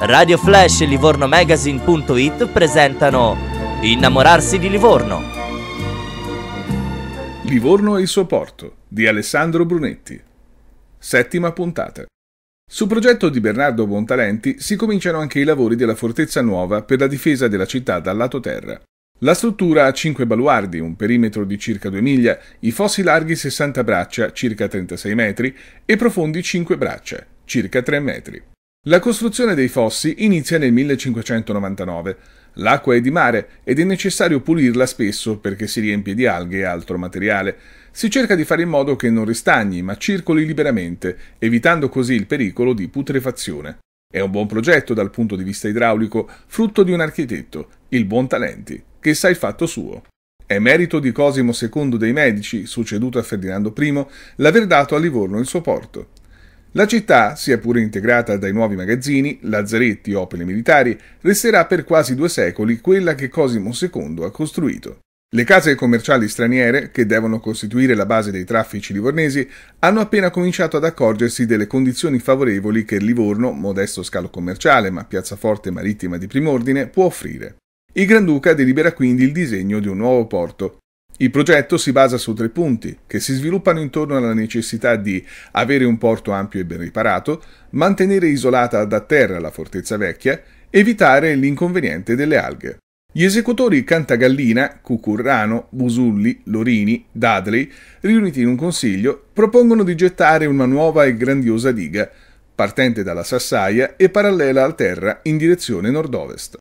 Radio Flash e Magazine.it presentano Innamorarsi di Livorno. Livorno e il suo porto di Alessandro Brunetti. Settima puntata. Su progetto di Bernardo Bontalenti si cominciano anche i lavori della fortezza nuova per la difesa della città dal lato terra. La struttura ha 5 baluardi, un perimetro di circa 2 miglia, i fossi larghi 60 braccia, circa 36 metri, e profondi 5 braccia, circa 3 metri. La costruzione dei fossi inizia nel 1599. L'acqua è di mare ed è necessario pulirla spesso perché si riempie di alghe e altro materiale. Si cerca di fare in modo che non ristagni ma circoli liberamente, evitando così il pericolo di putrefazione. È un buon progetto dal punto di vista idraulico, frutto di un architetto, il buon Talenti, che sa il fatto suo. È merito di Cosimo II dei Medici, succeduto a Ferdinando I, l'aver dato a Livorno il suo porto. La città, sia pure integrata dai nuovi magazzini, lazzaretti, opere militari, resterà per quasi due secoli quella che Cosimo II ha costruito. Le case commerciali straniere, che devono costituire la base dei traffici livornesi, hanno appena cominciato ad accorgersi delle condizioni favorevoli che Livorno, modesto scalo commerciale ma piazzaforte marittima di prim'ordine, può offrire. Il Granduca delibera quindi il disegno di un nuovo porto, il progetto si basa su tre punti, che si sviluppano intorno alla necessità di avere un porto ampio e ben riparato, mantenere isolata da terra la fortezza vecchia, evitare l'inconveniente delle alghe. Gli esecutori Cantagallina, Cucurrano, Busulli, Lorini, Dudley, riuniti in un consiglio, propongono di gettare una nuova e grandiosa diga, partente dalla Sassaia e parallela alla terra in direzione nord-ovest.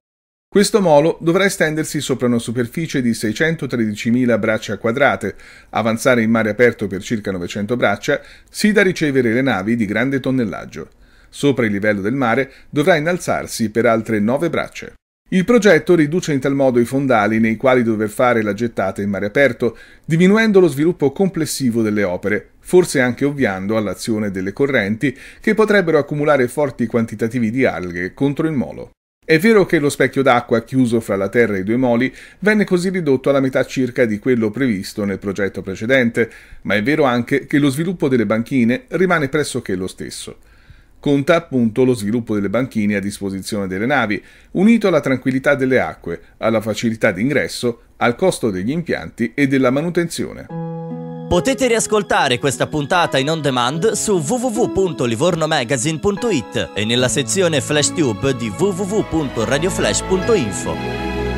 Questo molo dovrà estendersi sopra una superficie di 613.000 braccia quadrate, avanzare in mare aperto per circa 900 braccia, sì da ricevere le navi di grande tonnellaggio. Sopra il livello del mare dovrà innalzarsi per altre 9 braccia. Il progetto riduce in tal modo i fondali nei quali dover fare la gettata in mare aperto, diminuendo lo sviluppo complessivo delle opere, forse anche ovviando all'azione delle correnti che potrebbero accumulare forti quantitativi di alghe contro il molo. È vero che lo specchio d'acqua chiuso fra la Terra e i due moli venne così ridotto alla metà circa di quello previsto nel progetto precedente, ma è vero anche che lo sviluppo delle banchine rimane pressoché lo stesso. Conta appunto lo sviluppo delle banchine a disposizione delle navi, unito alla tranquillità delle acque, alla facilità d'ingresso, al costo degli impianti e della manutenzione. Potete riascoltare questa puntata in on demand su www.livornomagazine.it e nella sezione FlashTube di www.radioflash.info.